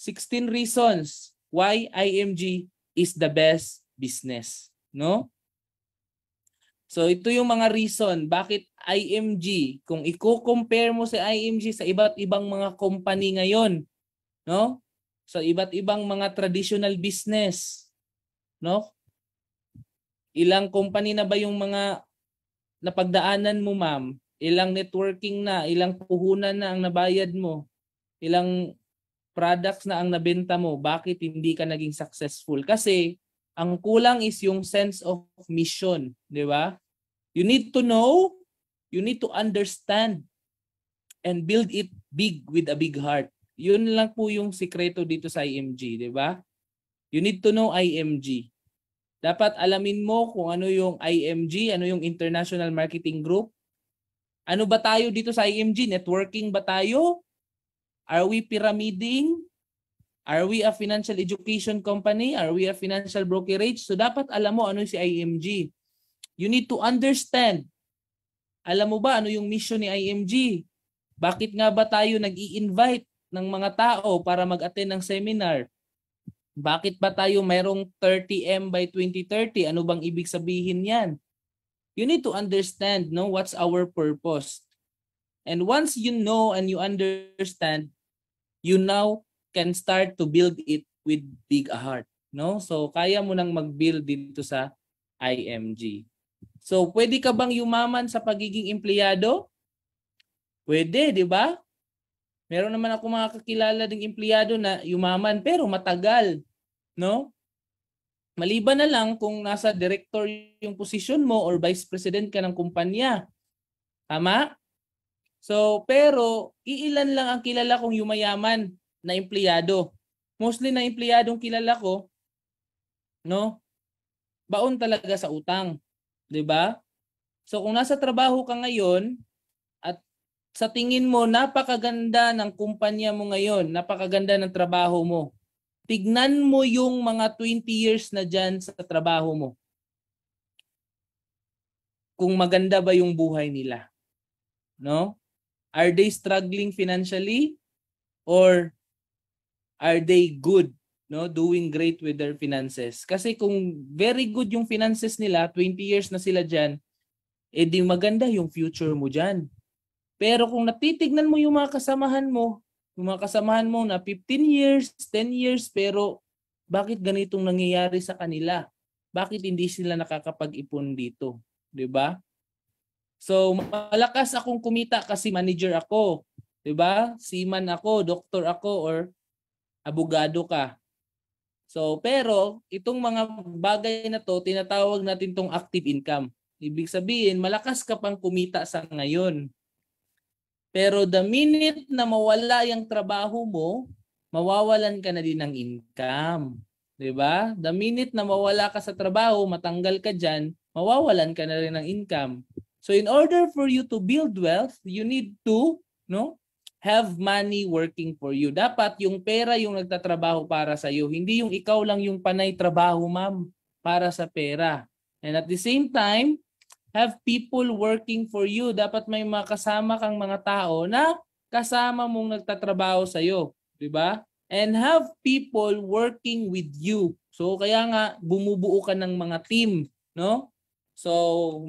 16 reasons why IMG is the best business, no? So ito yung mga reason bakit IMG, kung i-compare mo si IMG sa iba't ibang mga company ngayon, no? Sa iba't ibang mga traditional business, no? Ilang company na ba yung mga napagdaanan mo, ma'am? Ilang networking na, ilang puhunan na ang nabayad mo? Ilang products na ang nabenta mo, bakit hindi ka naging successful? Kasi ang kulang is yung sense of mission, di ba? You need to know, you need to understand, and build it big with a big heart. Yun lang po yung sikreto dito sa IMG, di ba? You need to know IMG. Dapat alamin mo kung ano yung IMG, ano yung International Marketing Group. Ano ba tayo dito sa IMG? Networking ba tayo? Are we pyramiding? Are we a financial education company? Are we a financial brokerage? So dapat alam mo ano si IMG. You need to understand. Alam mo ba ano yung mission ni IMG? Bakit nga ba tayo nag invite ng mga tao para mag-attend ng seminar? Bakit ba tayo mayroong 30M by 2030? Ano bang ibig sabihin yan? You need to understand no what's our purpose. And once you know and you understand, you now can start to build it with big a heart. No? So, kaya mo nang mag-build dito sa IMG. So, pwede ka bang yumaman sa pagiging empleyado? Pwede, di ba? Meron naman ako mga kakilala ding empleyado na yumaman pero matagal. No? Maliban na lang kung nasa director yung position mo or vice president ka ng kumpanya. Tama? So, pero iilan lang ang kilala kong yumayaman na empleyado. Mostly na empleyadong kilala ko, no? Baon talaga sa utang, 'di ba? So kung nasa trabaho ka ngayon at sa tingin mo napakaganda ng kumpanya mo ngayon, napakaganda ng trabaho mo. Tignan mo yung mga 20 years na diyan sa trabaho mo. Kung maganda ba yung buhay nila. No? Are they struggling financially or are they good no doing great with their finances kasi kung very good yung finances nila 20 years na sila diyan edi eh, maganda yung future mo diyan pero kung natitignan mo yung mga kasamahan mo yung mga kasamahan mo na 15 years 10 years pero bakit ganitong nangyayari sa kanila bakit hindi sila nakakapag-ipon dito 'di ba So malakas akong kumita kasi manager ako, 'di ba? Seaman ako, doktor ako or abogado ka. So pero itong mga bagay na to tinatawag natin tong active income. Ibig sabihin, malakas ka pang kumita sa ngayon. Pero the minute na mawala yung trabaho mo, mawawalan ka na din ng income. 'Di ba? The minute na mawala ka sa trabaho, matanggal ka diyan, mawawalan ka na rin ng income. So in order for you to build wealth, you need to no have money working for you. Dapat yung pera yung nagtatrabaho para sa iyo, hindi yung ikaw lang yung panay trabaho, ma'am, para sa pera. And at the same time, have people working for you. Dapat may mga kasama kang mga tao na kasama mong nagtatrabaho sa iyo, 'di ba? And have people working with you. So kaya nga bumubuo ka ng mga team, no? So,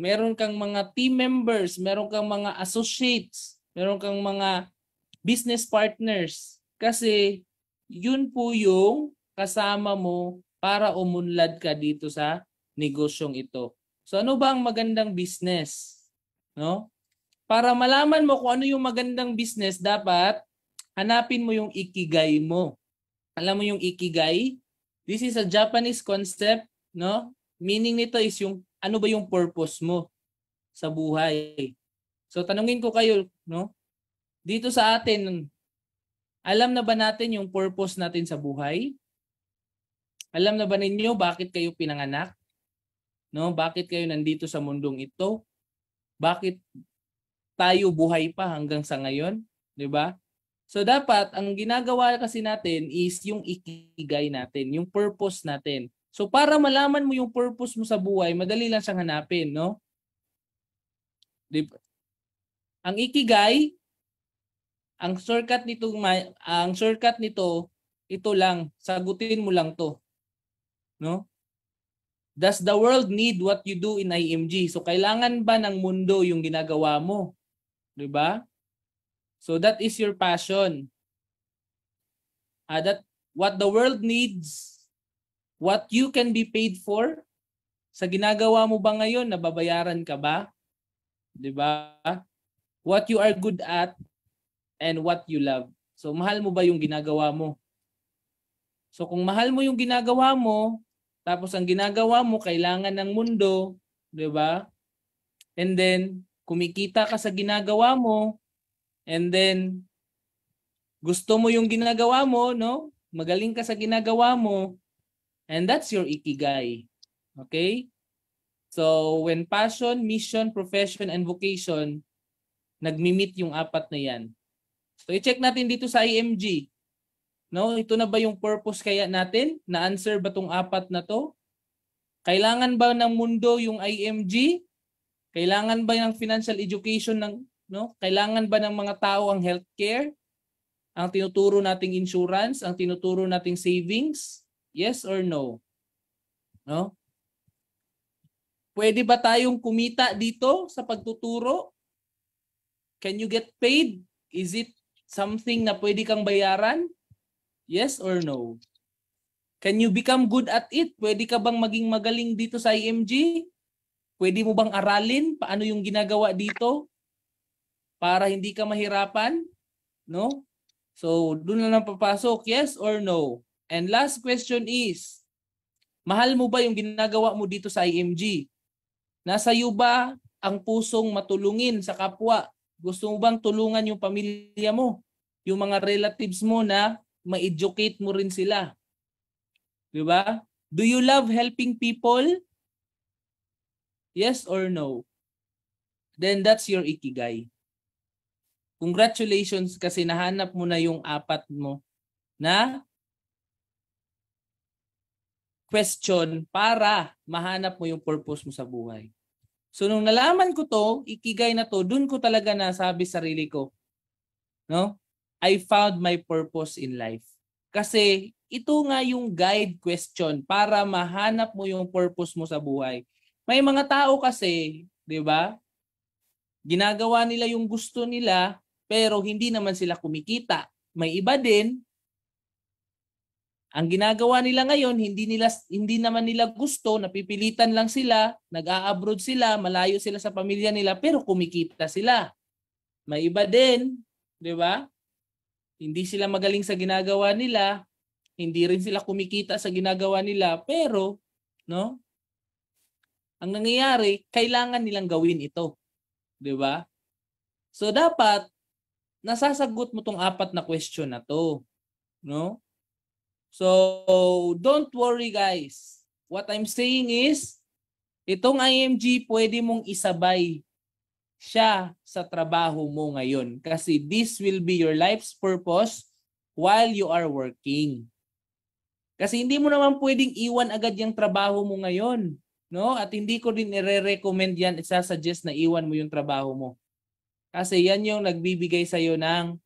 meron kang mga team members, meron kang mga associates, meron kang mga business partners. Kasi yun po yung kasama mo para umunlad ka dito sa negosyong ito. So ano ba ang magandang business? No? Para malaman mo kung ano yung magandang business, dapat hanapin mo yung ikigay mo. Alam mo yung ikigay? This is a Japanese concept, no? Meaning nito is yung ano ba yung purpose mo sa buhay? So tanungin ko kayo, no? Dito sa atin, alam na ba natin yung purpose natin sa buhay? Alam na ba ninyo bakit kayo pinanganak? No, bakit kayo nandito sa mundong ito? Bakit tayo buhay pa hanggang sa ngayon, 'di ba? So dapat ang ginagawa kasi natin is yung ikigay natin, yung purpose natin. So para malaman mo yung purpose mo sa buhay, madali lang siyang hanapin, no? Ang ikigay, ang shortcut nito, ang shortcut nito, ito lang, sagutin mo lang 'to. No? Does the world need what you do in IMG? So kailangan ba ng mundo yung ginagawa mo? 'Di ba? So that is your passion. Uh, that what the world needs What you can be paid for? Sa ginagawa mo ba ngayon, nababayaran ka ba? 'Di ba? What you are good at and what you love. So mahal mo ba yung ginagawa mo? So kung mahal mo yung ginagawa mo, tapos ang ginagawa mo kailangan ng mundo, 'di ba? And then kumikita ka sa ginagawa mo and then gusto mo yung ginagawa mo, no? Magaling ka sa ginagawa mo, And that's your ikigai. Okay? So, when passion, mission, profession, and vocation, nagmi-meet yung apat na yan. So, i-check natin dito sa IMG. No, ito na ba yung purpose kaya natin? Na-answer ba tong apat na to? Kailangan ba ng mundo yung IMG? Kailangan ba ng financial education ng no? Kailangan ba ng mga tao ang healthcare? Ang tinuturo nating insurance, ang tinuturo nating savings? Yes or no? No? Pwede ba tayong kumita dito sa pagtuturo? Can you get paid? Is it something na pwede kang bayaran? Yes or no? Can you become good at it? Pwede ka bang maging magaling dito sa IMG? Pwede mo bang aralin paano yung ginagawa dito para hindi ka mahirapan? No? So, doon na lang papasok, yes or no? And last question is, mahal mo ba yung ginagawa mo dito sa IMG? Nasa iyo ba ang pusong matulungin sa kapwa? Gusto mo bang tulungan yung pamilya mo? Yung mga relatives mo na ma-educate mo rin sila? Di ba? Do you love helping people? Yes or no? Then that's your ikigai. Congratulations kasi nahanap mo na yung apat mo na question para mahanap mo yung purpose mo sa buhay. So nung nalaman ko to, ikigay na to, dun ko talaga nasabi sarili ko, no? I found my purpose in life. Kasi ito nga yung guide question para mahanap mo yung purpose mo sa buhay. May mga tao kasi, 'di ba? Ginagawa nila yung gusto nila pero hindi naman sila kumikita. May iba din ang ginagawa nila ngayon, hindi nila hindi naman nila gusto, napipilitan lang sila, nag-a-abroad sila, malayo sila sa pamilya nila, pero kumikita sila. May iba din, 'di ba? Hindi sila magaling sa ginagawa nila, hindi rin sila kumikita sa ginagawa nila, pero no? Ang nangyayari, kailangan nilang gawin ito. 'Di ba? So dapat nasasagot mo tong apat na question na to, no? So, don't worry guys. What I'm saying is, itong IMG pwede mong isabay siya sa trabaho mo ngayon. Kasi this will be your life's purpose while you are working. Kasi hindi mo naman pwedeng iwan agad yung trabaho mo ngayon. No? At hindi ko din i-recommend yan, isasuggest na iwan mo yung trabaho mo. Kasi yan yung nagbibigay sa'yo ng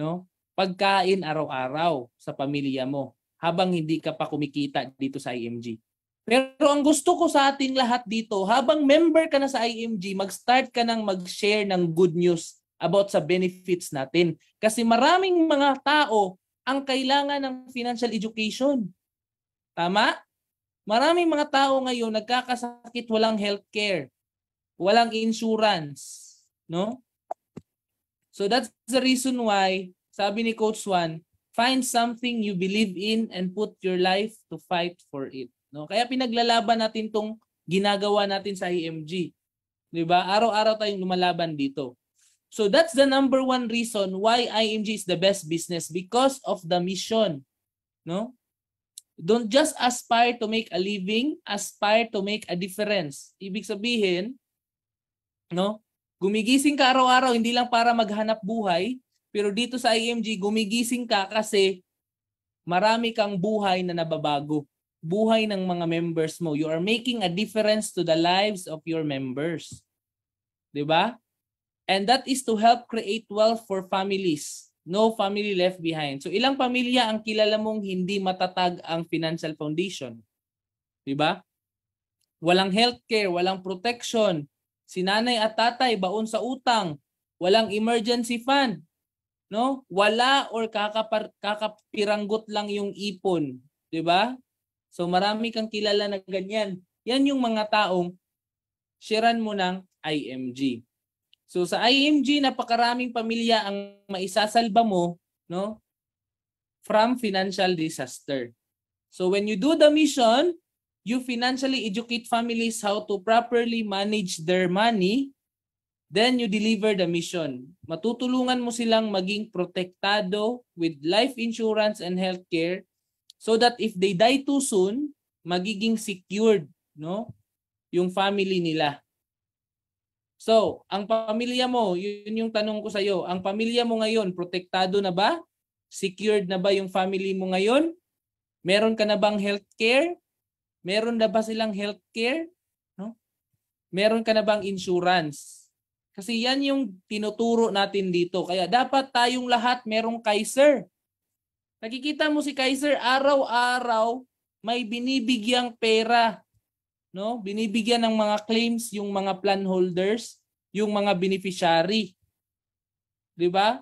no? pagkain araw-araw sa pamilya mo habang hindi ka pa kumikita dito sa IMG. Pero ang gusto ko sa ating lahat dito, habang member ka na sa IMG, mag-start ka nang mag-share ng good news about sa benefits natin. Kasi maraming mga tao ang kailangan ng financial education. Tama? Maraming mga tao ngayon nagkakasakit, walang healthcare, walang insurance, no? So that's the reason why sabi ni Coach Juan, find something you believe in and put your life to fight for it. No? Kaya pinaglalaban natin tong ginagawa natin sa IMG. E 'Di ba? Araw-araw tayong lumalaban dito. So that's the number one reason why IMG is the best business because of the mission. No? Don't just aspire to make a living, aspire to make a difference. Ibig sabihin, no? Gumigising ka araw-araw hindi lang para maghanap buhay, pero dito sa IMG, gumigising ka kasi marami kang buhay na nababago. Buhay ng mga members mo. You are making a difference to the lives of your members. 'Di ba? And that is to help create wealth for families. No family left behind. So ilang pamilya ang kilala mong hindi matatag ang financial foundation? 'Di ba? Walang healthcare, walang protection. Si nanay at tatay baon sa utang. Walang emergency fund no? Wala or kakapar, kakapiranggot lang yung ipon, 'di ba? So marami kang kilala na ganyan. Yan yung mga taong sharean mo ng IMG. So sa IMG napakaraming pamilya ang maisasalba mo, no? From financial disaster. So when you do the mission, you financially educate families how to properly manage their money Then you deliver the mission. Matutulungan mo silang maging protektado with life insurance and healthcare so that if they die too soon, magiging secured, no? Yung family nila. So, ang pamilya mo, yun yung tanong ko sa iyo. Ang pamilya mo ngayon, protektado na ba? Secured na ba yung family mo ngayon? Meron ka na bang healthcare? Meron na ba silang healthcare? No? Meron ka na bang insurance? Kasi yan yung tinuturo natin dito. Kaya dapat tayong lahat merong Kaiser. Nakikita mo si Kaiser araw-araw may binibigyang pera. No? Binibigyan ng mga claims yung mga plan holders, yung mga beneficiary. 'Di ba?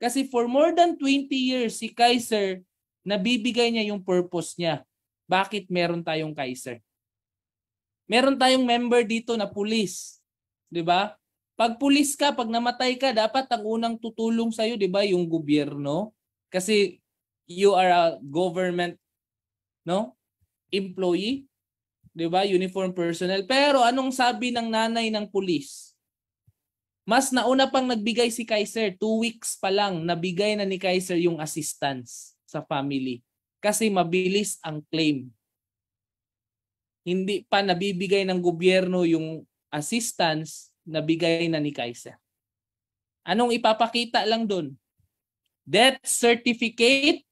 Kasi for more than 20 years si Kaiser nabibigay niya yung purpose niya. Bakit meron tayong Kaiser? Meron tayong member dito na pulis. 'Di ba? Pag pulis ka, pag namatay ka, dapat ang unang tutulong sa'yo, di ba, yung gobyerno? Kasi you are a government no employee, 'di ba? Uniform personnel. Pero anong sabi ng nanay ng pulis? Mas nauna pang nagbigay si Kaiser, two weeks pa lang nabigay na ni Kaiser yung assistance sa family kasi mabilis ang claim. Hindi pa nabibigay ng gobyerno yung assistance na bigay na ni Kaiser. Anong ipapakita lang doon? Death certificate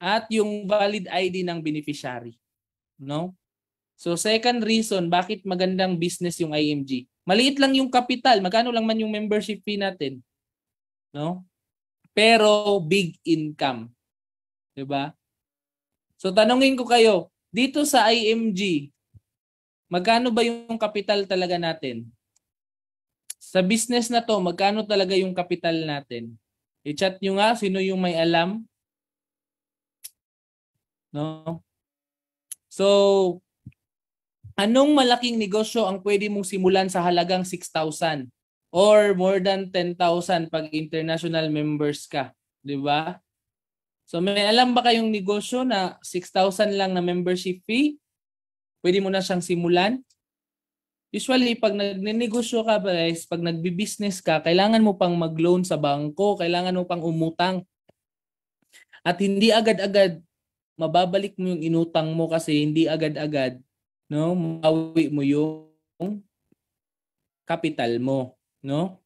at yung valid ID ng beneficiary. No? So second reason, bakit magandang business yung IMG? Maliit lang yung capital, magkano lang man yung membership fee natin. No? Pero big income. 'Di ba? So tanungin ko kayo, dito sa IMG, Magkano ba yung kapital talaga natin? Sa business na to, magkano talaga yung kapital natin? I-chat nyo nga sino yung may alam. No? So, anong malaking negosyo ang pwede mong simulan sa halagang 6,000 or more than 10,000 pag international members ka, 'di ba? So may alam ba kayong negosyo na 6,000 lang na membership fee pwede mo na siyang simulan. Usually, pag nagnenegosyo ka, guys, pag nagbi-business ka, kailangan mo pang mag-loan sa bangko, kailangan mo pang umutang. At hindi agad-agad mababalik mo yung inutang mo kasi hindi agad-agad no, mawi mo yung capital mo, no?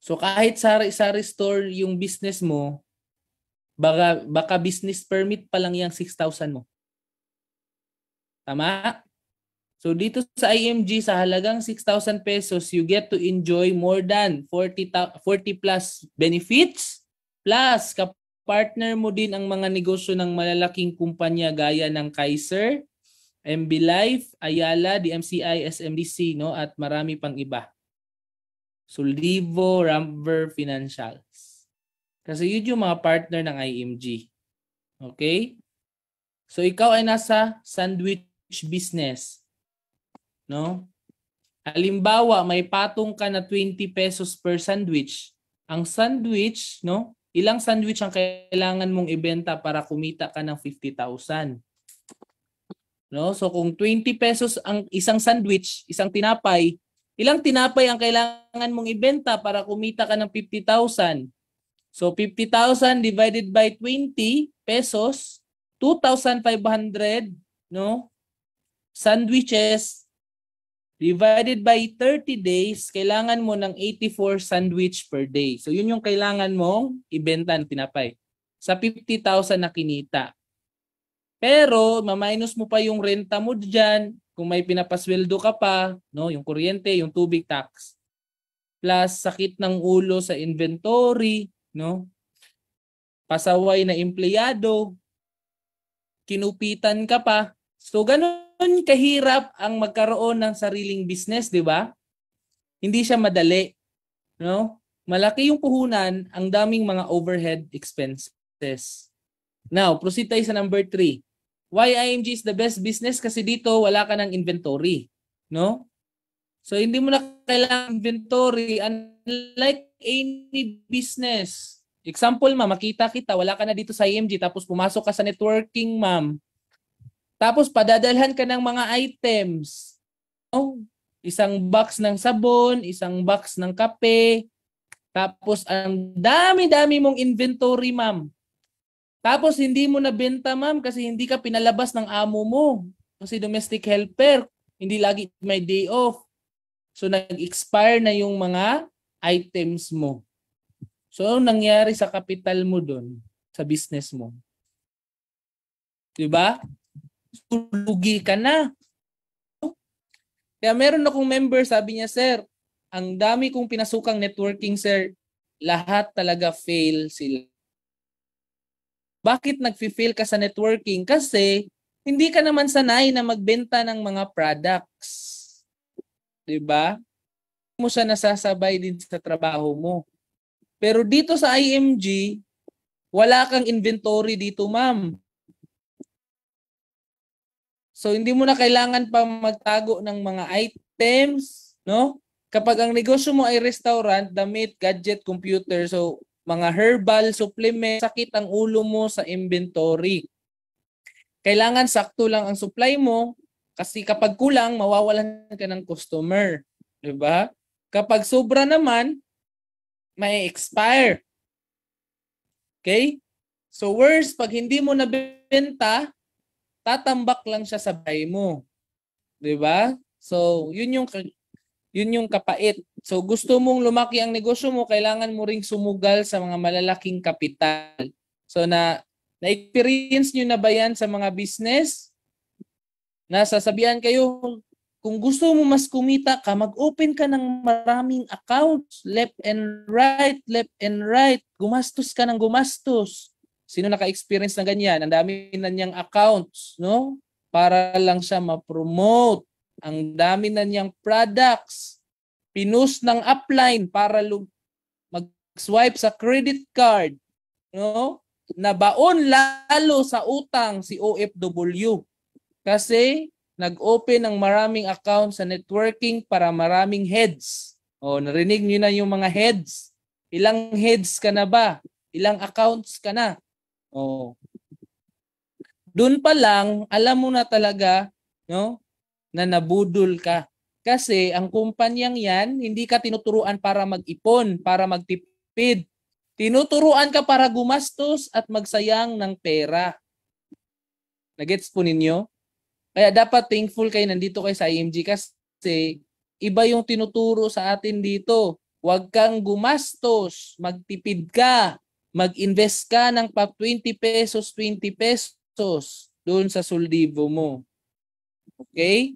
So kahit sari-sari store yung business mo, Baka, baka business permit pa lang yung 6,000 mo. Tama? So dito sa IMG, sa halagang 6,000 pesos, you get to enjoy more than 40, 40 plus benefits. Plus, kapartner mo din ang mga negosyo ng malalaking kumpanya gaya ng Kaiser, MB Life, Ayala, DMCI, SMDC, no? at marami pang iba. Sulivo, Ramver Financial. Kasi yun yung mga partner ng IMG. Okay? So ikaw ay nasa sandwich business. No? Halimbawa, may patong ka na 20 pesos per sandwich. Ang sandwich, no? Ilang sandwich ang kailangan mong ibenta para kumita ka ng 50,000? No? So kung 20 pesos ang isang sandwich, isang tinapay, ilang tinapay ang kailangan mong ibenta para kumita ka ng 50,000? So 50,000 divided by 20 pesos, 2,500 no sandwiches divided by 30 days, kailangan mo ng 84 sandwich per day. So yun yung kailangan mong ibenta ng tinapay sa 50,000 na kinita. Pero ma-minus mo pa yung renta mo diyan, kung may pinapasweldo ka pa, no, yung kuryente, yung tubig tax. Plus sakit ng ulo sa inventory, no? Pasaway na empleyado, kinupitan ka pa. So ganoon kahirap ang magkaroon ng sariling business, 'di ba? Hindi siya madali, no? Malaki yung puhunan, ang daming mga overhead expenses. Now, proceed tayo sa number 3. Why IMG is the best business? Kasi dito wala ka ng inventory, no? So hindi mo na kailangan inventory unlike any business. Example, ma'am, makita kita, wala ka na dito sa IMG, e tapos pumasok ka sa networking, ma'am. Tapos padadalhan ka ng mga items. Oh, isang box ng sabon, isang box ng kape, tapos ang dami-dami mong inventory, ma'am. Tapos hindi mo nabenta, ma'am, kasi hindi ka pinalabas ng amo mo. Kasi domestic helper, hindi lagi may day off. So nag-expire na yung mga items mo. So, anong nangyari sa capital mo doon, sa business mo? Diba? Lugi ka na. Kaya meron akong member, sabi niya, Sir, ang dami kong pinasukang networking, sir, lahat talaga fail sila. Bakit nag-fail ka sa networking? Kasi hindi ka naman sanay na magbenta ng mga products. 'Di ba? mo siya nasasabay din sa trabaho mo. Pero dito sa IMG, wala kang inventory dito, ma'am. So hindi mo na kailangan pa magtago ng mga items, no? Kapag ang negosyo mo ay restaurant, damit, gadget, computer, so mga herbal, supplement, sakit ang ulo mo sa inventory. Kailangan sakto lang ang supply mo kasi kapag kulang, mawawalan ka ng customer. Diba? Kapag sobra naman, may expire. Okay? So worse, pag hindi mo nabenta, tatambak lang siya sa bahay mo. 'Di ba? So, 'yun yung yun yung kapait. So gusto mong lumaki ang negosyo mo, kailangan mo ring sumugal sa mga malalaking kapital. So na na-experience niyo na ba yan sa mga business? Nasasabihan kayo, kung gusto mo mas kumita ka, mag-open ka ng maraming accounts, left and right, left and right. Gumastos ka ng gumastos. Sino naka-experience ng na ganyan? Ang dami na niyang accounts, no? Para lang siya ma-promote. Ang dami na niyang products. Pinus ng upline para mag-swipe sa credit card, no? Nabaon lalo sa utang si OFW. Kasi nag-open ng maraming account sa networking para maraming heads. O, narinig niyo na yung mga heads. Ilang heads ka na ba? Ilang accounts ka na? O, doon pa lang, alam mo na talaga no, na nabudol ka. Kasi ang kumpanyang yan, hindi ka tinuturuan para mag-ipon, para magtipid. Tinuturuan ka para gumastos at magsayang ng pera. Nagets po ninyo? Kaya dapat thankful kayo nandito kayo sa IMG kasi iba yung tinuturo sa atin dito. Huwag kang gumastos, magtipid ka, mag-invest ka ng pa 20 pesos, 20 pesos doon sa soldibo mo. Okay?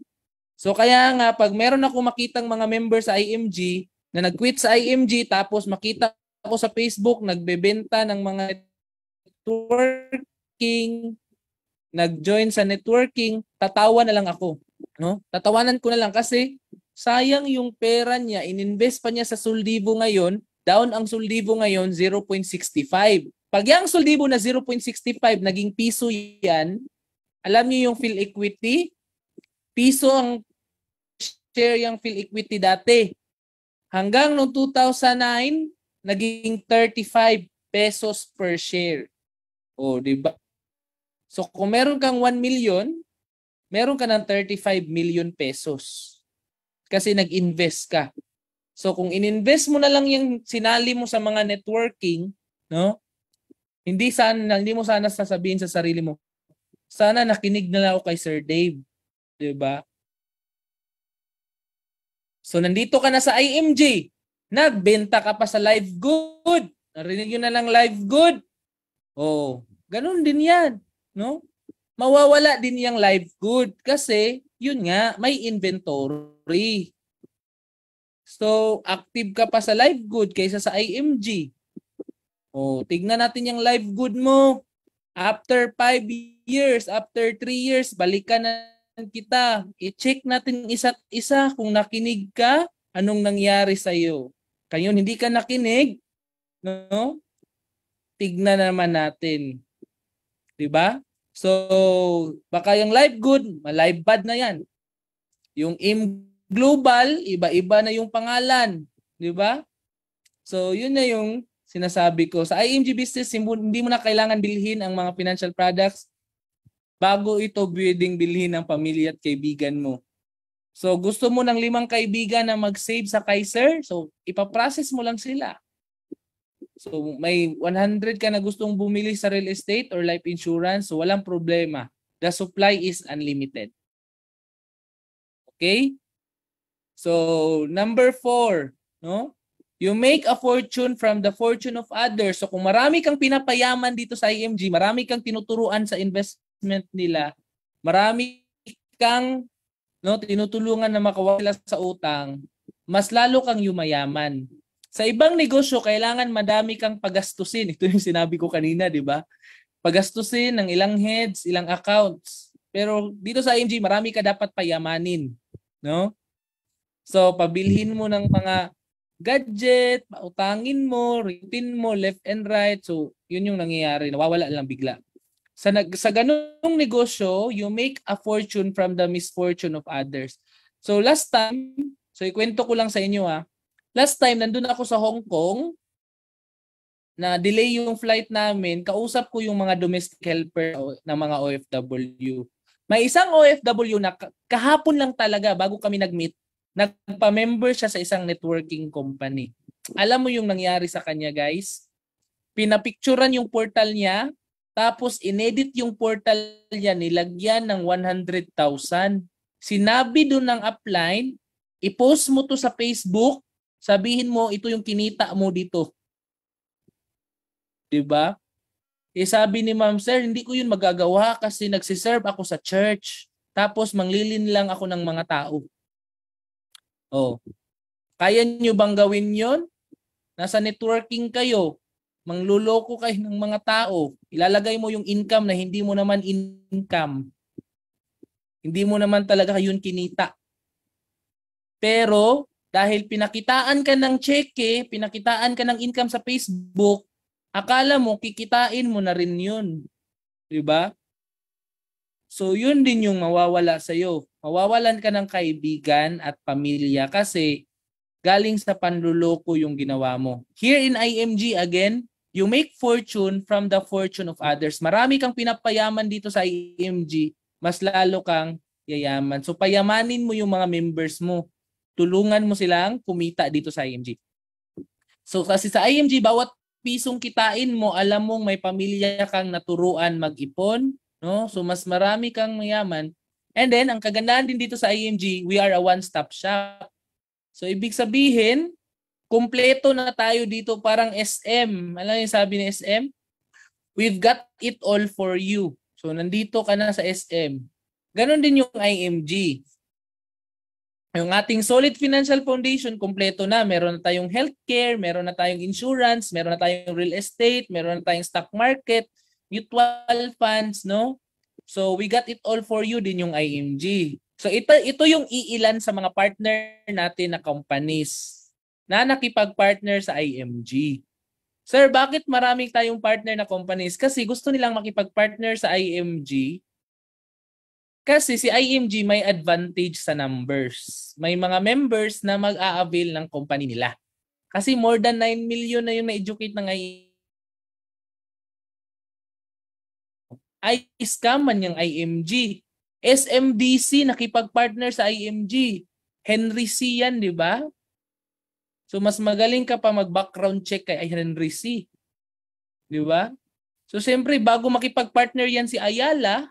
So kaya nga, pag meron ako makitang mga members sa IMG na nag-quit sa IMG tapos makita ako sa Facebook nagbebenta ng mga networking nag-join sa networking, tatawa na lang ako. No? Tatawanan ko na lang kasi sayang yung pera niya, ininvest pa niya sa soldibo ngayon, down ang soldibo ngayon 0.65. Pag yung soldibo na 0.65 naging piso yan, alam niyo yung Phil equity, piso ang share yung Phil equity dati. Hanggang noong 2009, naging 35 pesos per share. O, oh, di ba? So kung meron kang 1 million, meron ka ng 35 million pesos. Kasi nag-invest ka. So kung ininvest mo na lang yung sinali mo sa mga networking, no? Hindi sana hindi mo sana sasabihin sa sarili mo, sana nakinig na lang ako kay Sir Dave. 'Di ba? So nandito ka na sa IMG. Nagbenta ka pa sa Live Good. Narinig yun na lang Live Good. Oh, ganun din 'yan no? Mawawala din yung live good kasi yun nga, may inventory. So, active ka pa sa live good kaysa sa IMG. Oh, tignan natin yung live good mo. After 5 years, after 3 years, balikan na kita. I-check natin isa't isa kung nakinig ka, anong nangyari sa iyo. Kayo hindi ka nakinig, no? Tignan naman natin 'Di ba? So, baka yung live good, live bad na 'yan. Yung im global, iba-iba na yung pangalan, 'di ba? So, yun na yung sinasabi ko. Sa IMG business, hindi mo na kailangan bilhin ang mga financial products bago ito pwedeng bilhin ng pamilya at kaibigan mo. So gusto mo ng limang kaibigan na mag-save sa Kaiser, so ipaprocess mo lang sila. So may 100 ka na gustong bumili sa real estate or life insurance, so walang problema. The supply is unlimited. Okay? So number four, no? You make a fortune from the fortune of others. So kung marami kang pinapayaman dito sa IMG, marami kang tinuturuan sa investment nila, marami kang no tinutulungan na makawala sa utang, mas lalo kang yumayaman. Sa ibang negosyo, kailangan madami kang pagastusin. Ito yung sinabi ko kanina, di ba? Pagastusin ng ilang heads, ilang accounts. Pero dito sa IMG, marami ka dapat payamanin. No? So, pabilhin mo ng mga gadget, pautangin mo, ritin mo, left and right. So, yun yung nangyayari. Nawawala lang bigla. Sa, nag, sa ganung negosyo, you make a fortune from the misfortune of others. So, last time, so ikwento ko lang sa inyo ah, Last time, nandun ako sa Hong Kong, na delay yung flight namin, kausap ko yung mga domestic helper ng mga OFW. May isang OFW na kahapon lang talaga bago kami nag-meet, nagpa-member siya sa isang networking company. Alam mo yung nangyari sa kanya, guys? Pinapicturan yung portal niya, tapos inedit yung portal niya, nilagyan ng 100,000. Sinabi doon ng upline, i-post mo to sa Facebook, Sabihin mo, ito yung kinita mo dito. 'Di ba? Eh sabi ni Ma'am Sir, hindi ko yun magagawa kasi nagsiserve ako sa church. Tapos manglilin lang ako ng mga tao. Oh. Kaya niyo bang gawin yon? Nasa networking kayo, mangluloko kayo ng mga tao, ilalagay mo yung income na hindi mo naman income. Hindi mo naman talaga yun kinita. Pero, dahil pinakitaan ka ng cheque, pinakitaan ka ng income sa Facebook, akala mo kikitain mo na rin 'yun. 'Di ba? So 'yun din yung mawawala sa iyo. Mawawalan ka ng kaibigan at pamilya kasi galing sa panluloko yung ginawa mo. Here in IMG again, you make fortune from the fortune of others. Marami kang pinapayaman dito sa IMG, mas lalo kang yayaman. So payamanin mo yung mga members mo Tulungan mo silang kumita dito sa IMG. So kasi sa IMG, bawat pisong kitain mo, alam mong may pamilya kang naturuan mag-ipon, no? So mas marami kang mayaman. And then ang kagandahan din dito sa IMG, we are a one-stop shop. So ibig sabihin, kumpleto na tayo dito parang SM. Alam yung sabi ni SM? We've got it all for you. So nandito ka na sa SM. Ganon din yung IMG yung ating solid financial foundation, kompleto na. Meron na tayong healthcare, meron na tayong insurance, meron na tayong real estate, meron na tayong stock market, mutual funds, no? So we got it all for you din yung IMG. So ito, ito yung iilan sa mga partner natin na companies na nakipag-partner sa IMG. Sir, bakit maraming tayong partner na companies? Kasi gusto nilang makipag-partner sa IMG kasi si IMG may advantage sa numbers. May mga members na mag-a-avail ng company nila. Kasi more than 9 million na yung na-educate ng IMG. Ay, scaman yung IMG. SMDC nakipag-partner sa IMG. Henry C yan, di ba? So mas magaling ka pa mag-background check kay Henry C. Di ba? So siyempre bago makipag-partner yan si Ayala,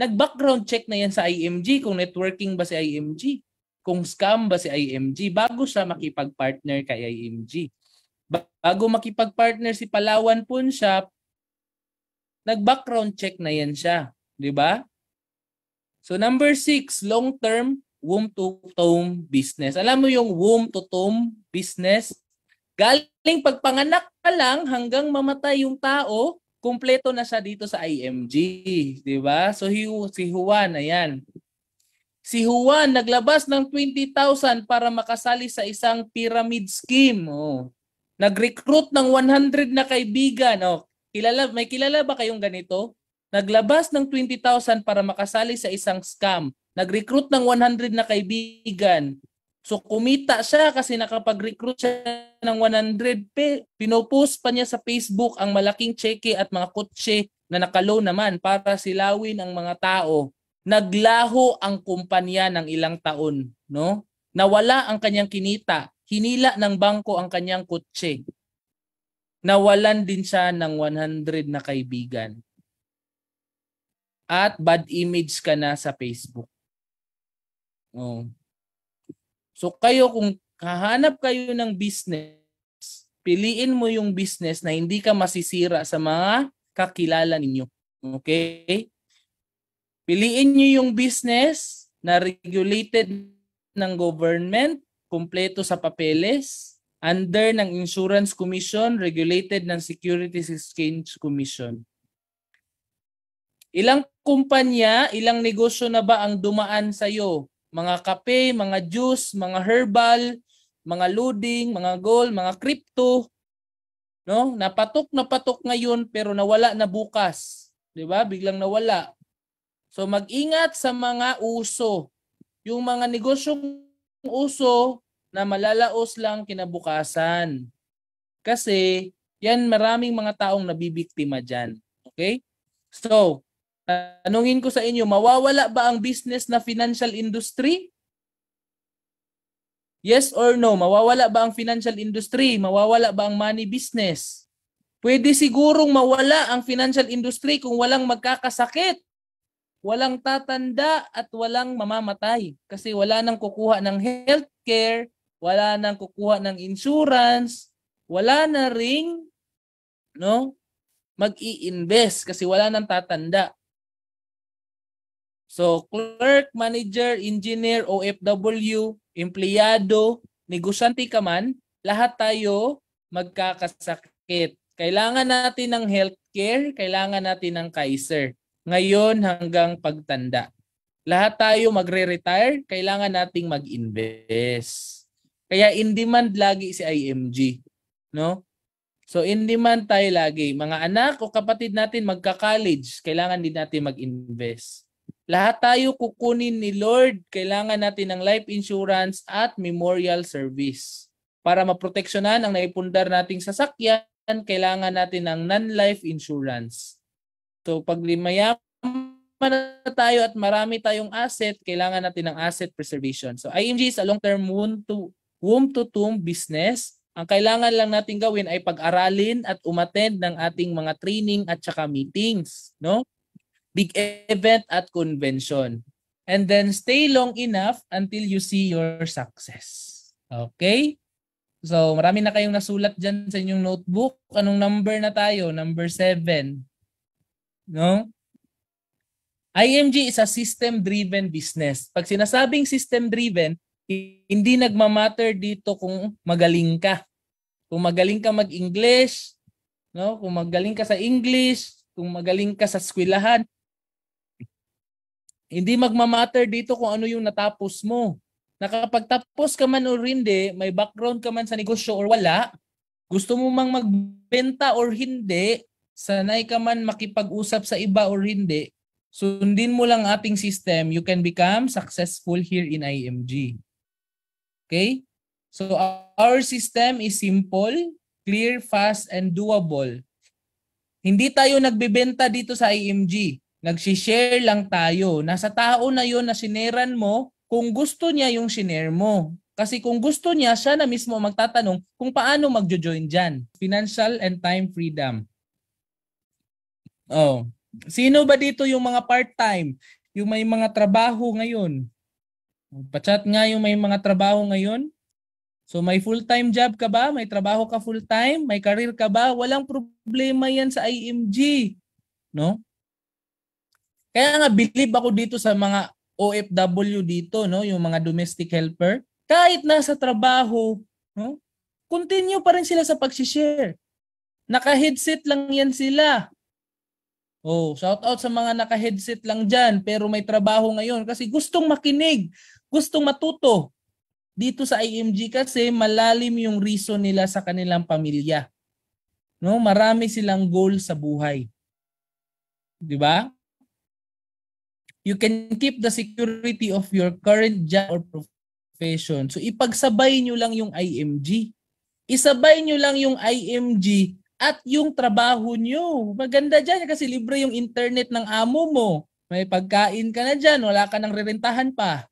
nag-background check na yan sa IMG kung networking ba si IMG, kung scam ba si IMG bago siya makipag-partner kay IMG. Bago makipag-partner si Palawan Pawn Shop, nag-background check na yan siya, 'di ba? So number six, long-term womb to tomb business. Alam mo yung womb to tomb business? Galing pagpanganak pa lang hanggang mamatay yung tao, kumpleto na siya dito sa IMG, 'di ba? So si Juan ayan. Si Juan naglabas ng 20,000 para makasali sa isang pyramid scheme. Oh. Nag-recruit ng 100 na kaibigan. Oh, kilala, may kilala ba kayong ganito? Naglabas ng 20,000 para makasali sa isang scam. Nag-recruit ng 100 na kaibigan. So kumita siya kasi nakapag-recruit siya ng 100 pe. Pinopost pa niya sa Facebook ang malaking cheque at mga kotse na nakaloan naman para silawin ang mga tao. Naglaho ang kumpanya ng ilang taon, no? Nawala ang kanyang kinita, hinila ng bangko ang kanyang kotse. Nawalan din siya ng 100 na kaibigan. At bad image ka na sa Facebook. Oh. So kayo kung hahanap kayo ng business, piliin mo yung business na hindi ka masisira sa mga kakilala ninyo. Okay? Piliin niyo yung business na regulated ng government, kumpleto sa papeles, under ng Insurance Commission, regulated ng Securities Exchange Commission. Ilang kumpanya, ilang negosyo na ba ang dumaan sa iyo mga kape, mga juice, mga herbal, mga loading, mga gold, mga crypto, no? Napatok na patok ngayon pero nawala na bukas, 'di ba? Biglang nawala. So mag-ingat sa mga uso. Yung mga negosyong uso na malalaos lang kinabukasan. Kasi yan maraming mga taong nabibiktima diyan. Okay? So, Tanungin ko sa inyo, mawawala ba ang business na financial industry? Yes or no? Mawawala ba ang financial industry? Mawawala ba ang money business? Pwede sigurong mawala ang financial industry kung walang magkakasakit, walang tatanda at walang mamamatay. Kasi wala nang kukuha ng healthcare, wala nang kukuha ng insurance, wala na ring no, mag iinvest kasi wala nang tatanda. So, clerk, manager, engineer, OFW, empleyado, negosyante ka man, lahat tayo magkakasakit. Kailangan natin ng healthcare, kailangan natin ng Kaiser. Ngayon hanggang pagtanda. Lahat tayo magre-retire, kailangan nating mag-invest. Kaya in demand lagi si IMG, no? So in demand tayo lagi. Mga anak o kapatid natin magka-college, kailangan din natin mag-invest. Lahat tayo kukunin ni Lord. Kailangan natin ng life insurance at memorial service. Para maproteksyonan ang naipundar nating sasakyan, kailangan natin ng non-life insurance. So pag mayaman na tayo at marami tayong asset, kailangan natin ng asset preservation. So IMG is a long-term womb to, womb to tomb business. Ang kailangan lang natin gawin ay pag-aralin at umattend ng ating mga training at saka meetings. No? big event at convention. And then stay long enough until you see your success. Okay? So marami na kayong nasulat dyan sa inyong notebook. Anong number na tayo? Number 7. No? IMG is a system-driven business. Pag sinasabing system-driven, hindi nagmamatter dito kung magaling ka. Kung magaling ka mag-English, no? kung magaling ka sa English, kung magaling ka sa eskwelahan, hindi magmamatter dito kung ano yung natapos mo. Nakapagtapos ka man or hindi, may background ka man sa negosyo or wala, gusto mo mang magbenta or hindi, sanay ka man makipag-usap sa iba or hindi, sundin mo lang ating system, you can become successful here in IMG. Okay? So our system is simple, clear, fast, and doable. Hindi tayo nagbebenta dito sa IMG. Nagsishare lang tayo. Nasa tao na yon na sineran mo kung gusto niya yung sinare mo. Kasi kung gusto niya, siya na mismo magtatanong kung paano magjo-join dyan. Financial and time freedom. Oh. Sino ba dito yung mga part-time? Yung may mga trabaho ngayon? Pachat nga yung may mga trabaho ngayon. So may full-time job ka ba? May trabaho ka full-time? May career ka ba? Walang problema yan sa IMG. No? Kaya nga believe ako dito sa mga OFW dito, no, yung mga domestic helper, kahit nasa trabaho, no, continue pa rin sila sa pag-share. Naka-headset lang yan sila. Oh, shout out sa mga naka-headset lang dyan pero may trabaho ngayon kasi gustong makinig, gustong matuto. Dito sa IMG kasi malalim yung reason nila sa kanilang pamilya. No, marami silang goal sa buhay. 'Di ba? you can keep the security of your current job or profession. So ipagsabay nyo lang yung IMG. Isabay nyo lang yung IMG at yung trabaho nyo. Maganda dyan kasi libre yung internet ng amo mo. May pagkain ka na dyan, wala ka nang rerentahan pa.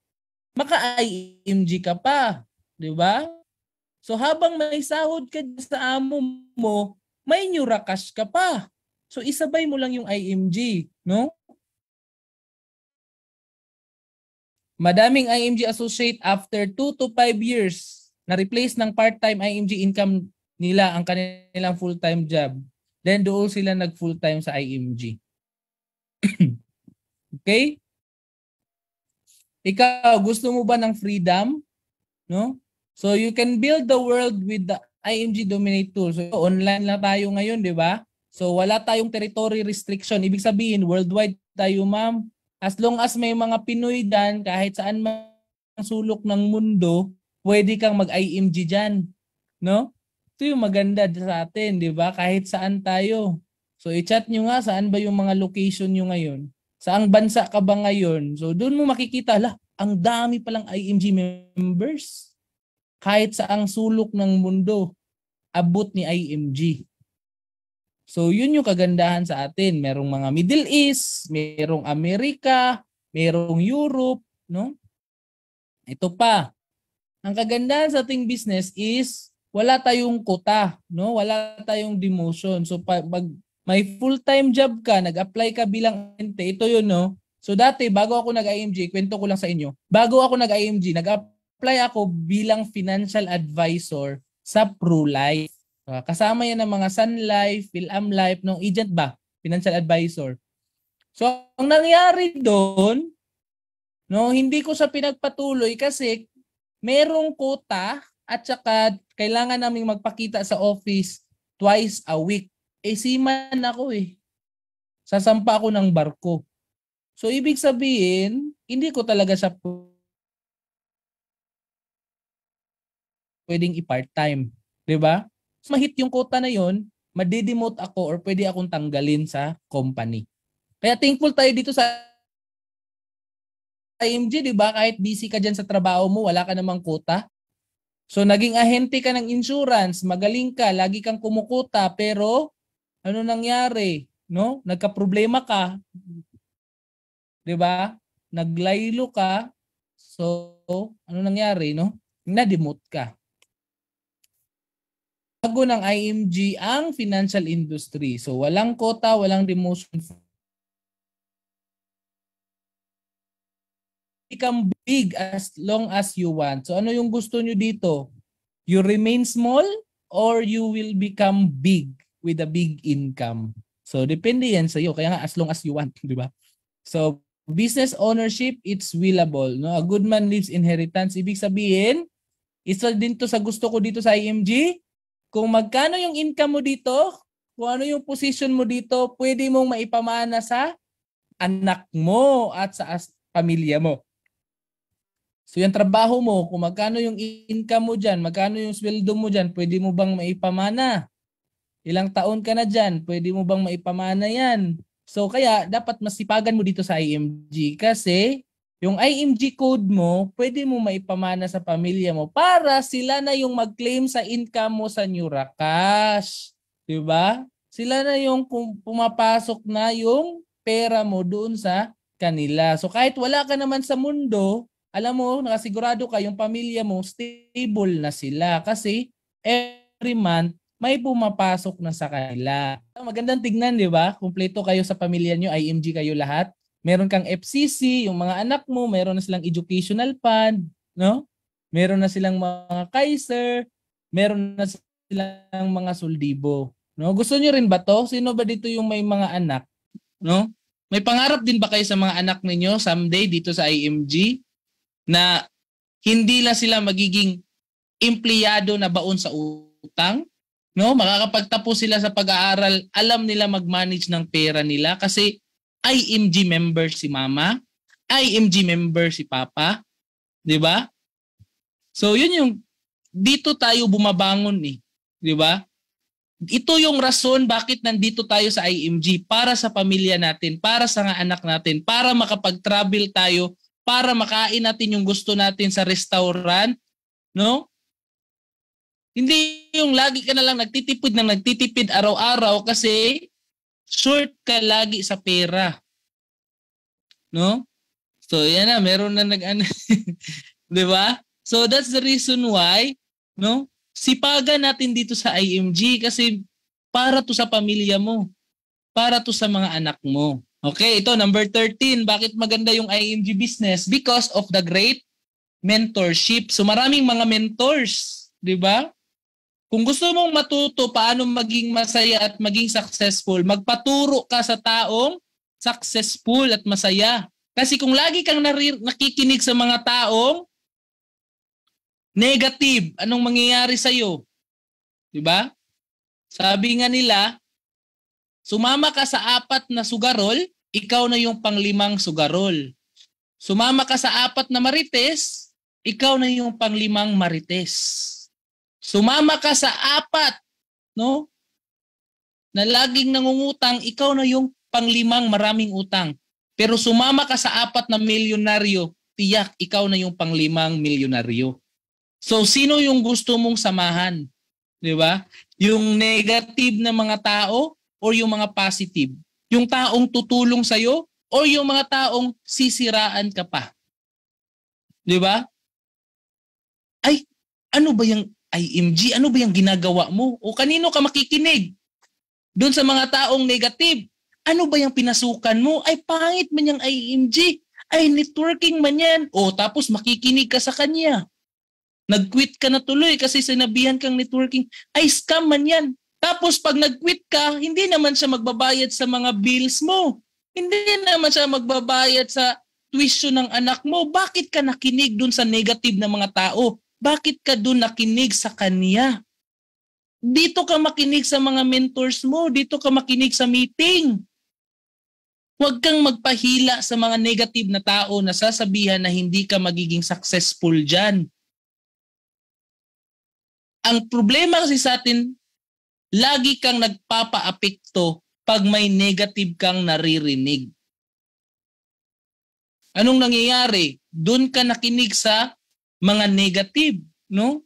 Maka-IMG ka pa. Di ba? So habang may sahod ka sa amo mo, may new rakash ka pa. So isabay mo lang yung IMG, no? Madaming IMG associate after 2 to 5 years na-replace ng part-time IMG income nila ang kanilang full-time job. Then doon sila nag full-time sa IMG. okay? Ikaw, gusto mo ba ng freedom? No? So you can build the world with the IMG Dominate tool. So online na tayo ngayon, di ba? So wala tayong territory restriction. Ibig sabihin, worldwide tayo, ma'am. As long as may mga Pinoy dan, kahit saan man sulok ng mundo, pwede kang mag-IMG dyan. No? Ito yung maganda sa atin, di ba? Kahit saan tayo. So, i-chat nyo nga saan ba yung mga location nyo ngayon. Saang bansa ka ba ngayon? So, doon mo makikita, lah, ang dami palang IMG members. Kahit saang sulok ng mundo, abot ni IMG. So yun yung kagandahan sa atin. Merong mga Middle East, merong Amerika, merong Europe, no? Ito pa. Ang kagandahan sa ating business is wala tayong kota, no? Wala tayong demotion. So pag may full-time job ka, nag-apply ka bilang ente, ito yun, no? So dati, bago ako nag-IMG, kwento ko lang sa inyo, bago ako nag-IMG, nag-apply ako bilang financial advisor sa ProLife. Uh, kasama yan ng mga Sun Life, Pilam Life, ng agent ba? Financial advisor. So, ang nangyari doon, no, hindi ko sa pinagpatuloy kasi merong kota at saka kailangan naming magpakita sa office twice a week. Eh, seaman ako eh. Sasampa ako ng barko. So, ibig sabihin, hindi ko talaga sa pwedeng i-part-time. ba? Diba? mahit yung quota na yon, madedemote ako or pwede akong tanggalin sa company. Kaya thankful tayo dito sa IMG, di ba? Kahit busy ka dyan sa trabaho mo, wala ka namang quota. So naging ahente ka ng insurance, magaling ka, lagi kang kumukuta, pero ano nangyari? No? Nagka-problema ka. 'Di ba? Naglaylo ka. So ano nangyari, no? Na-demote ka bago ng IMG ang financial industry. So walang quota, walang demotion. Become big as long as you want. So ano yung gusto nyo dito? You remain small or you will become big with a big income. So depende yan sa iyo. Kaya nga as long as you want, di ba? So business ownership, it's willable. No? A good man leaves inheritance. Ibig sabihin, isa din to sa gusto ko dito sa IMG, kung magkano yung income mo dito, kung ano yung position mo dito, pwede mong maipamana sa anak mo at sa as- pamilya mo. So yung trabaho mo, kung magkano yung income mo dyan, magkano yung sweldo mo dyan, pwede mo bang maipamana? Ilang taon ka na dyan, pwede mo bang maipamana yan? So kaya dapat masipagan mo dito sa IMG kasi yung IMG code mo, pwede mo maipamana sa pamilya mo para sila na yung mag-claim sa income mo sa Nura Cash. 'Di ba? Sila na yung pumapasok na yung pera mo doon sa kanila. So kahit wala ka naman sa mundo, alam mo, nakasigurado ka yung pamilya mo stable na sila kasi every month may pumapasok na sa kanila. Magandang tignan, 'di ba? Kumpleto kayo sa pamilya niyo, IMG kayo lahat meron kang FCC, yung mga anak mo, meron na silang educational fund, no? Meron na silang mga Kaiser, meron na silang mga Soldibo, no? Gusto niyo rin ba 'to? Sino ba dito yung may mga anak, no? May pangarap din ba kayo sa mga anak ninyo someday dito sa IMG na hindi na sila magiging empleyado na baon sa utang, no? Makakapagtapos sila sa pag-aaral, alam nila mag-manage ng pera nila kasi IMG member si mama, IMG member si papa, 'di ba? So 'yun yung dito tayo bumabangon eh, 'di ba? Ito yung rason bakit nandito tayo sa IMG para sa pamilya natin, para sa mga anak natin, para makapag-travel tayo, para makain natin yung gusto natin sa restaurant, no? Hindi yung lagi ka na lang nagtitipid ng nagtitipid araw-araw kasi short ka lagi sa pera. No? So, yan na, meron na nag ano, 'di ba? So that's the reason why, no? Sipaga natin dito sa IMG kasi para to sa pamilya mo. Para to sa mga anak mo. Okay, ito number 13. Bakit maganda yung IMG business? Because of the great mentorship. So maraming mga mentors, 'di ba? Kung gusto mong matuto paano maging masaya at maging successful, magpaturo ka sa taong successful at masaya. Kasi kung lagi kang narir- nakikinig sa mga taong negative, anong mangyayari sa iyo? 'Di ba? Sabi nga nila, sumama ka sa apat na sugarol, ikaw na yung panglimang sugarol. Sumama ka sa apat na marites, ikaw na yung panglimang marites. Sumama ka sa apat, no? Na laging nangungutang, ikaw na yung panglimang maraming utang. Pero sumama ka sa apat na milyonaryo, tiyak ikaw na yung panglimang milyonaryo. So sino yung gusto mong samahan? 'Di ba? Yung negative na mga tao or yung mga positive? Yung taong tutulong sa iyo or yung mga taong sisiraan ka pa? 'Di ba? Ay, ano ba yung IMG, ano ba yung ginagawa mo? O kanino ka makikinig? Doon sa mga taong negative, ano ba yung pinasukan mo? Ay, pangit man yung IMG. Ay, networking man yan. O tapos makikinig ka sa kanya. Nag-quit ka na tuloy kasi sinabihan kang networking. Ay, scam man yan. Tapos pag nag-quit ka, hindi naman siya magbabayad sa mga bills mo. Hindi naman siya magbabayad sa tuition ng anak mo. Bakit ka nakinig doon sa negative na mga tao? Bakit ka doon nakinig sa kanya? Dito ka makinig sa mga mentors mo. Dito ka makinig sa meeting. Huwag kang magpahila sa mga negative na tao na sasabihan na hindi ka magiging successful dyan. Ang problema kasi sa atin, lagi kang nagpapaapekto pag may negative kang naririnig. Anong nangyayari? Doon ka nakinig sa mga negative, no?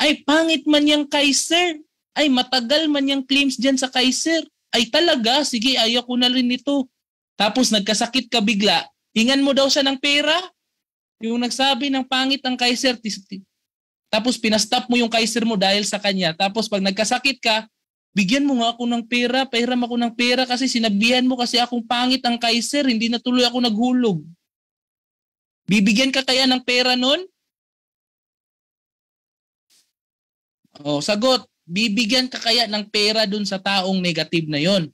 Ay pangit man yang Kaiser, ay matagal man yang claims diyan sa Kaiser, ay talaga, sige ayaw ko na rin nito. Tapos nagkasakit ka bigla, hingan mo daw siya ng pera. Yung nagsabi ng pangit ang Kaiser, tapos pinastop mo yung Kaiser mo dahil sa kanya. Tapos pag nagkasakit ka, bigyan mo nga ako ng pera, pahiram ako ng pera kasi sinabihan mo kasi akong pangit ang Kaiser, hindi na tuloy ako naghulog. Bibigyan ka kaya ng pera nun? Oh, sagot, bibigyan ka kaya ng pera dun sa taong negative na yon?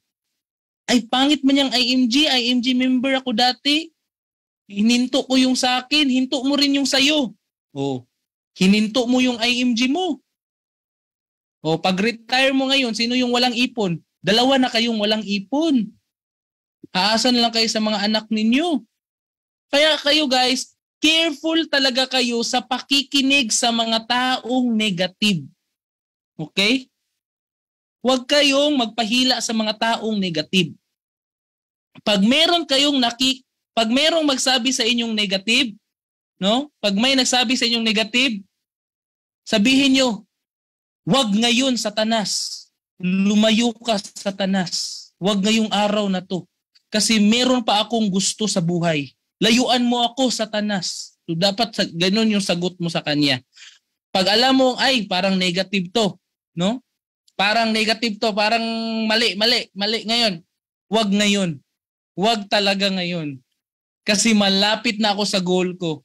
Ay, pangit man yung IMG. IMG member ako dati. Hininto ko yung sa akin. Hinto mo rin yung sa'yo. Oh, hininto mo yung IMG mo. Oh, pag-retire mo ngayon, sino yung walang ipon? Dalawa na kayong walang ipon. Aasan lang kayo sa mga anak ninyo. Kaya kayo guys, careful talaga kayo sa pakikinig sa mga taong negative. Okay? Huwag kayong magpahila sa mga taong negative. Pag meron kayong naki, pag merong magsabi sa inyong negative, no? Pag may nagsabi sa inyong negative, sabihin nyo, huwag ngayon satanas. Lumayo ka satanas. Huwag ngayong araw na to. Kasi meron pa akong gusto sa buhay. Layuan mo ako, satanas. So, dapat sa, ganun yung sagot mo sa kanya. Pag alam mo, ay, parang negative to no? Parang negative to, parang mali, mali, mali ngayon. Huwag ngayon. Huwag talaga ngayon. Kasi malapit na ako sa goal ko.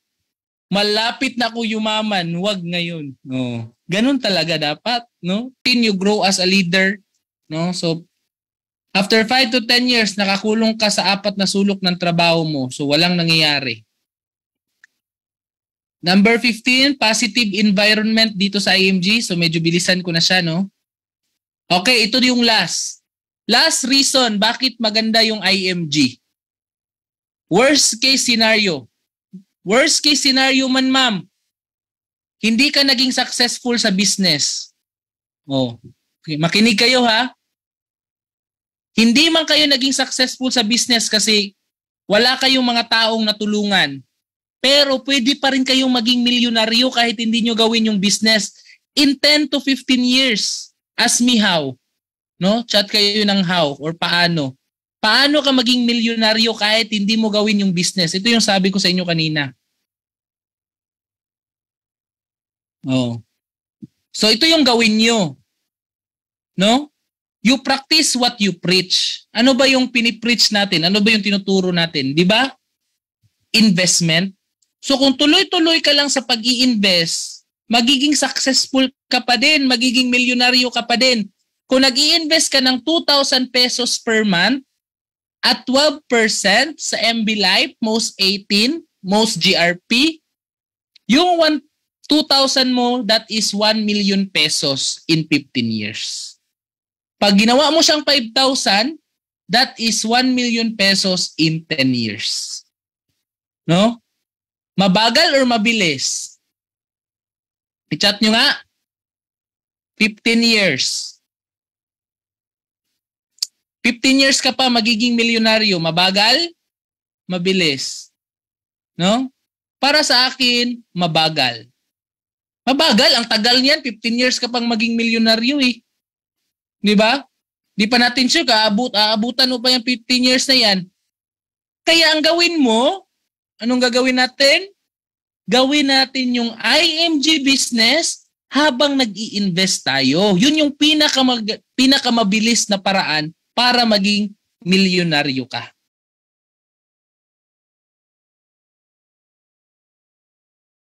Malapit na ako yumaman, huwag ngayon. No. Ganun talaga dapat, no? Continue grow as a leader, no? So after 5 to 10 years nakakulong ka sa apat na sulok ng trabaho mo, so walang nangyayari. Number 15, positive environment dito sa IMG. So medyo bilisan ko na siya, no? Okay, ito yung last. Last reason bakit maganda yung IMG. Worst case scenario. Worst case scenario man, ma'am. Hindi ka naging successful sa business. Oh, okay, makinig kayo ha. Hindi man kayo naging successful sa business kasi wala kayong mga taong natulungan pero pwede pa rin kayong maging milyonaryo kahit hindi nyo gawin yung business in 10 to 15 years. Ask me how. No? Chat kayo ng how or paano. Paano ka maging milyonaryo kahit hindi mo gawin yung business? Ito yung sabi ko sa inyo kanina. Oh. So ito yung gawin nyo. No? You practice what you preach. Ano ba yung pinipreach natin? Ano ba yung tinuturo natin? Di ba? Investment, So kung tuloy-tuloy ka lang sa pag invest magiging successful ka pa din, magiging milyonaryo ka pa din. Kung nag invest ka ng 2,000 pesos per month at 12% sa MB Life, most 18, most GRP, yung 1, 2,000 mo, that is 1 million pesos in 15 years. Pag ginawa mo siyang 5,000, that is 1 million pesos in 10 years. No? Mabagal or mabilis? I-chat nyo nga. 15 years. 15 years ka pa magiging milyonaryo. Mabagal? Mabilis. No? Para sa akin, mabagal. Mabagal. Ang tagal niyan, 15 years ka pang maging milyonaryo eh. Di ba? Di pa natin sure, aabot, aabutan mo pa yung 15 years na yan. Kaya ang gawin mo, Anong gagawin natin? Gawin natin yung IMG business habang nag invest tayo. Yun yung pinakamag- pinakamabilis na paraan para maging milyonaryo ka.